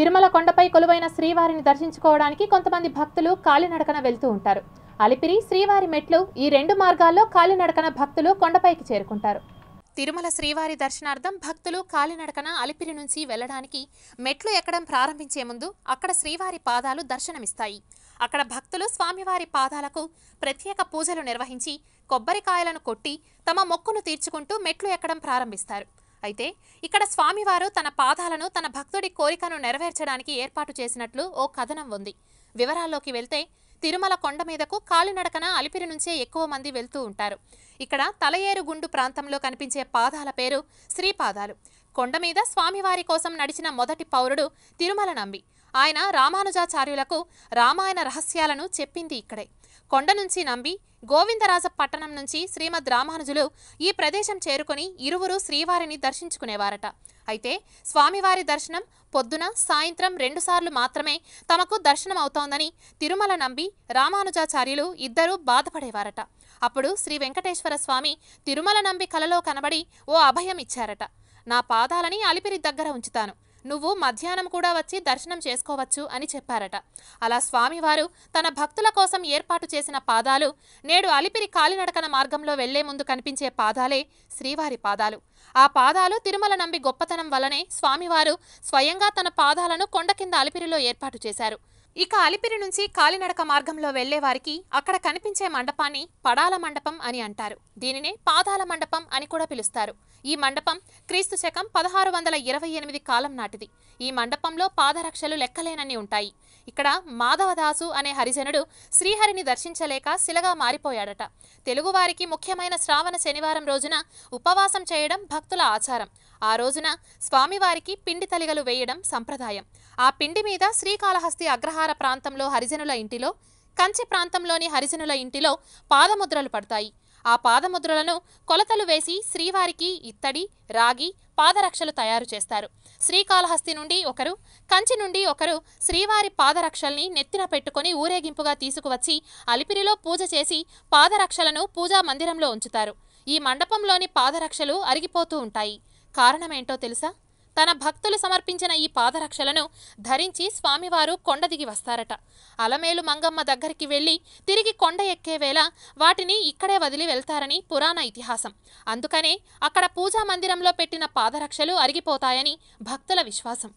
తిరుమల కొండపై కొలువైన శ్రీవారిని దర్శించుకోవడానికి కొంతమంది భక్తులు కాలినడకన వెళ్తూ ఉంటారు అలిపిరి శ్రీవారి మెట్లు ఈ రెండు మార్గాల్లో కాలినడకన భక్తులు కొండపైకి చేరుకుంటారు తిరుమల శ్రీవారి దర్శనార్థం భక్తులు కాలినడకన అలిపిరి నుంచి వెళ్లడానికి మెట్లు ఎక్కడం ప్రారంభించే ముందు అక్కడ శ్రీవారి పాదాలు దర్శనమిస్తాయి అక్కడ భక్తులు స్వామివారి పాదాలకు ప్రత్యేక పూజలు నిర్వహించి కొబ్బరికాయలను కొట్టి తమ మొక్కును తీర్చుకుంటూ మెట్లు ఎక్కడం ప్రారంభిస్తారు అయితే ఇక్కడ స్వామివారు తన పాదాలను తన భక్తుడి కోరికను నెరవేర్చడానికి ఏర్పాటు చేసినట్లు ఓ కథనం ఉంది వివరాల్లోకి వెళ్తే తిరుమల కొండ మీదకు కాలినడకన అలిపిరి నుంచే ఎక్కువ మంది వెళ్తూ ఉంటారు ఇక్కడ తలయేరుగుండు ప్రాంతంలో కనిపించే పాదాల పేరు శ్రీపాదాలు కొండ మీద స్వామివారి కోసం నడిచిన మొదటి పౌరుడు తిరుమల నంబి ఆయన రామానుజాచార్యులకు రామాయణ రహస్యాలను చెప్పింది ఇక్కడే కొండ నుంచి నంబి గోవిందరాజ పట్టణం నుంచి శ్రీమద్ రామానుజులు ఈ ప్రదేశం చేరుకొని ఇరువురు శ్రీవారిని దర్శించుకునేవారట అయితే స్వామివారి దర్శనం పొద్దున సాయంత్రం రెండుసార్లు మాత్రమే తమకు దర్శనం అవుతోందని తిరుమల నంబి రామానుజాచార్యులు ఇద్దరూ బాధపడేవారట అప్పుడు శ్రీ వెంకటేశ్వర స్వామి తిరుమల నంబి కలలో కనబడి ఓ అభయం ఇచ్చారట నా పాదాలని అలిపిరి దగ్గర ఉంచుతాను నువ్వు మధ్యాహ్నం కూడా వచ్చి దర్శనం చేసుకోవచ్చు అని చెప్పారట అలా స్వామివారు తన భక్తుల కోసం ఏర్పాటు చేసిన పాదాలు నేడు అలిపిరి కాలినడకన మార్గంలో వెళ్లే ముందు కనిపించే పాదాలే శ్రీవారి పాదాలు ఆ పాదాలు తిరుమల నంబి గొప్పతనం వలనే స్వామివారు స్వయంగా తన పాదాలను కొండ కింద అలిపిరిలో ఏర్పాటు చేశారు ఇక అలిపిరి నుంచి కాలినడక మార్గంలో వెళ్లే వారికి అక్కడ కనిపించే మండపాన్ని పడాల మండపం అని అంటారు దీనినే పాదాల మండపం అని కూడా పిలుస్తారు ఈ మండపం క్రీస్తు శకం పదహారు వందల ఇరవై ఎనిమిది కాలం నాటిది ఈ మండపంలో పాదరక్షలు లెక్కలేనన్ని ఉంటాయి ఇక్కడ మాధవదాసు అనే హరిజనుడు శ్రీహరిని దర్శించలేక శిలగా మారిపోయాడట తెలుగువారికి ముఖ్యమైన శ్రావణ శనివారం రోజున ఉపవాసం చేయడం భక్తుల ఆచారం ఆ రోజున స్వామివారికి పిండి తలిగలు వేయడం సంప్రదాయం ఆ పిండి మీద శ్రీకాళహస్తి అగ్రహార ప్రాంతంలో హరిజనుల ఇంటిలో కంచి ప్రాంతంలోని హరిజనుల ఇంటిలో పాదముద్రలు పడతాయి ఆ పాదముద్రలను కొలతలు వేసి శ్రీవారికి ఇత్తడి రాగి పాదరక్షలు తయారు చేస్తారు శ్రీకాళహస్తి నుండి ఒకరు కంచి నుండి ఒకరు శ్రీవారి పాదరక్షల్ని నెత్తిన పెట్టుకుని ఊరేగింపుగా తీసుకువచ్చి అలిపిరిలో పూజ చేసి పాదరక్షలను పూజా మందిరంలో ఉంచుతారు ఈ మండపంలోని పాదరక్షలు అరిగిపోతూ ఉంటాయి కారణమేంటో తెలుసా తన భక్తులు సమర్పించిన ఈ పాదరక్షలను ధరించి స్వామివారు కొండ దిగి వస్తారట అలమేలు మంగమ్మ దగ్గరికి వెళ్ళి తిరిగి కొండ ఎక్కే వేళ వాటిని ఇక్కడే వదిలి వెళ్తారని పురాణ ఇతిహాసం అందుకనే అక్కడ పూజా మందిరంలో పెట్టిన పాదరక్షలు అరిగిపోతాయని భక్తుల విశ్వాసం